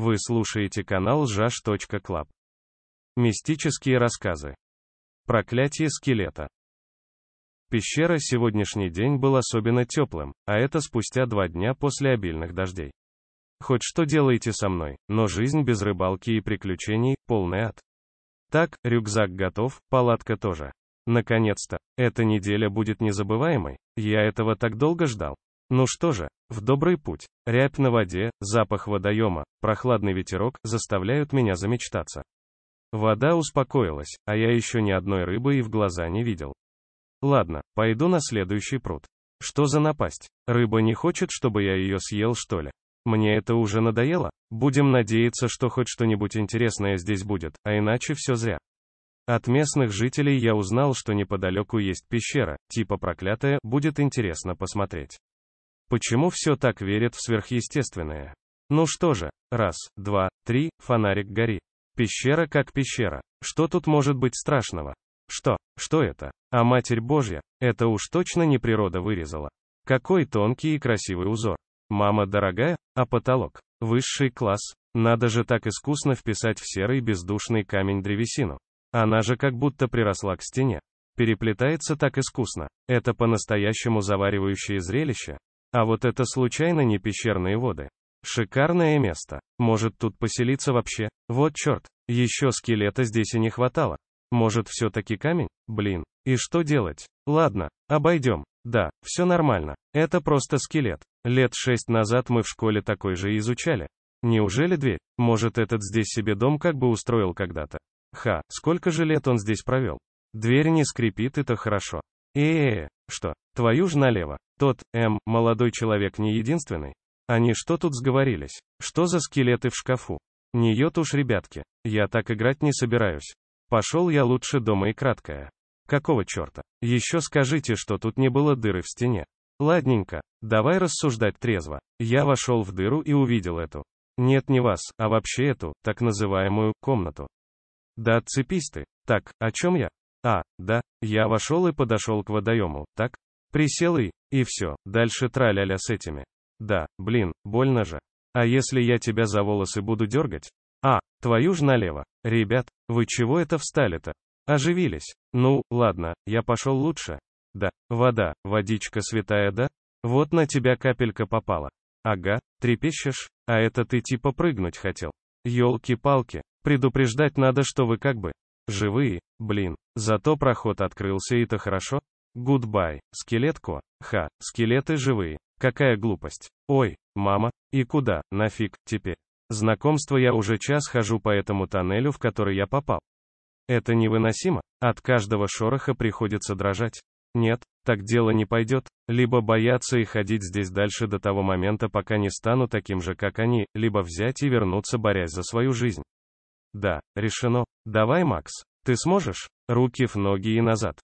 Вы слушаете канал jash.club. Мистические рассказы. Проклятие скелета. Пещера сегодняшний день был особенно теплым, а это спустя два дня после обильных дождей. Хоть что делаете со мной, но жизнь без рыбалки и приключений – полный ад. Так, рюкзак готов, палатка тоже. Наконец-то, эта неделя будет незабываемой, я этого так долго ждал. Ну что же, в добрый путь. Рябь на воде, запах водоема, прохладный ветерок заставляют меня замечтаться. Вода успокоилась, а я еще ни одной рыбы и в глаза не видел. Ладно, пойду на следующий пруд. Что за напасть? Рыба не хочет, чтобы я ее съел, что ли? Мне это уже надоело? Будем надеяться, что хоть что-нибудь интересное здесь будет, а иначе все зря. От местных жителей я узнал, что неподалеку есть пещера, типа проклятая, будет интересно посмотреть. Почему все так верят в сверхъестественное? Ну что же, раз, два, три, фонарик гори. Пещера как пещера. Что тут может быть страшного? Что? Что это? А Матерь Божья? Это уж точно не природа вырезала. Какой тонкий и красивый узор. Мама дорогая, а потолок? Высший класс. Надо же так искусно вписать в серый бездушный камень древесину. Она же как будто приросла к стене. Переплетается так искусно. Это по-настоящему заваривающее зрелище, а вот это случайно не пещерные воды. Шикарное место. Может тут поселиться вообще? Вот черт. Еще скелета здесь и не хватало. Может все-таки камень? Блин. И что делать? Ладно, обойдем. Да, все нормально. Это просто скелет. Лет шесть назад мы в школе такой же изучали. Неужели дверь? Может этот здесь себе дом как бы устроил когда-то? Ха, сколько же лет он здесь провел? Дверь не скрипит, это хорошо. Эээ, что? Твою ж налево. Тот, М, молодой человек не единственный. Они что тут сговорились? Что за скелеты в шкафу? Не йот уж, ребятки. Я так играть не собираюсь. Пошел я лучше дома и краткое. Какого черта? Еще скажите, что тут не было дыры в стене. Ладненько, давай рассуждать трезво. Я вошел в дыру и увидел эту. Нет, не вас, а вообще эту, так называемую, комнату. Да отцепись ты. Так, о чем я? А, да, я вошел и подошел к водоему, так? Присел и, и все, дальше траляля с этими. Да, блин, больно же. А если я тебя за волосы буду дергать? А, твою ж налево. Ребят, вы чего это встали-то? Оживились. Ну, ладно, я пошел лучше. Да, вода, водичка святая, да? Вот на тебя капелька попала. Ага, трепещешь, а это ты типа прыгнуть хотел. Ёлки-палки, предупреждать надо, что вы как бы живые, блин. Зато проход открылся и-то хорошо, Гудбай, скелетко, ха, скелеты живые. Какая глупость. Ой, мама, и куда, нафиг, теперь. Знакомство я уже час хожу по этому тоннелю, в который я попал. Это невыносимо. От каждого шороха приходится дрожать. Нет, так дело не пойдет. Либо бояться и ходить здесь дальше до того момента, пока не стану таким же, как они, либо взять и вернуться, борясь за свою жизнь. Да, решено. Давай, Макс. Ты сможешь? Руки в ноги и назад.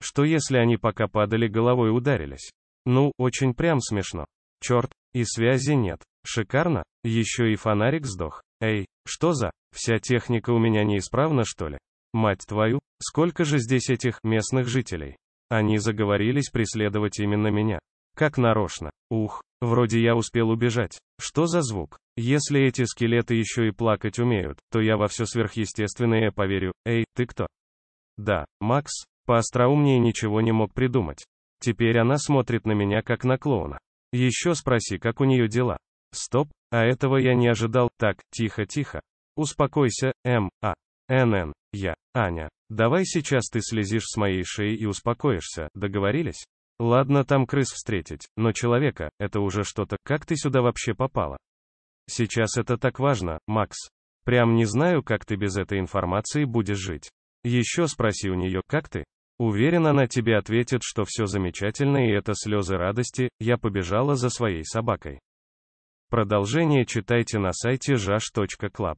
Что если они пока падали головой ударились? Ну, очень прям смешно. Черт, и связи нет. Шикарно, еще и фонарик сдох. Эй, что за, вся техника у меня неисправна что ли? Мать твою, сколько же здесь этих местных жителей? Они заговорились преследовать именно меня. Как нарочно. Ух, вроде я успел убежать. Что за звук? Если эти скелеты еще и плакать умеют, то я во все сверхъестественное поверю. Эй, ты кто? Да, Макс, Поостроумнее ничего не мог придумать. Теперь она смотрит на меня как на клоуна. Еще спроси, как у нее дела. Стоп, а этого я не ожидал. Так, тихо-тихо. Успокойся, М, А, Н, Н, я, Аня. Давай сейчас ты слезишь с моей шеи и успокоишься, договорились? Ладно там крыс встретить, но человека, это уже что-то, как ты сюда вообще попала? Сейчас это так важно, Макс. Прям не знаю, как ты без этой информации будешь жить. Еще спроси у нее, как ты? Уверен, она тебе ответит, что все замечательно и это слезы радости, я побежала за своей собакой. Продолжение читайте на сайте jash.club.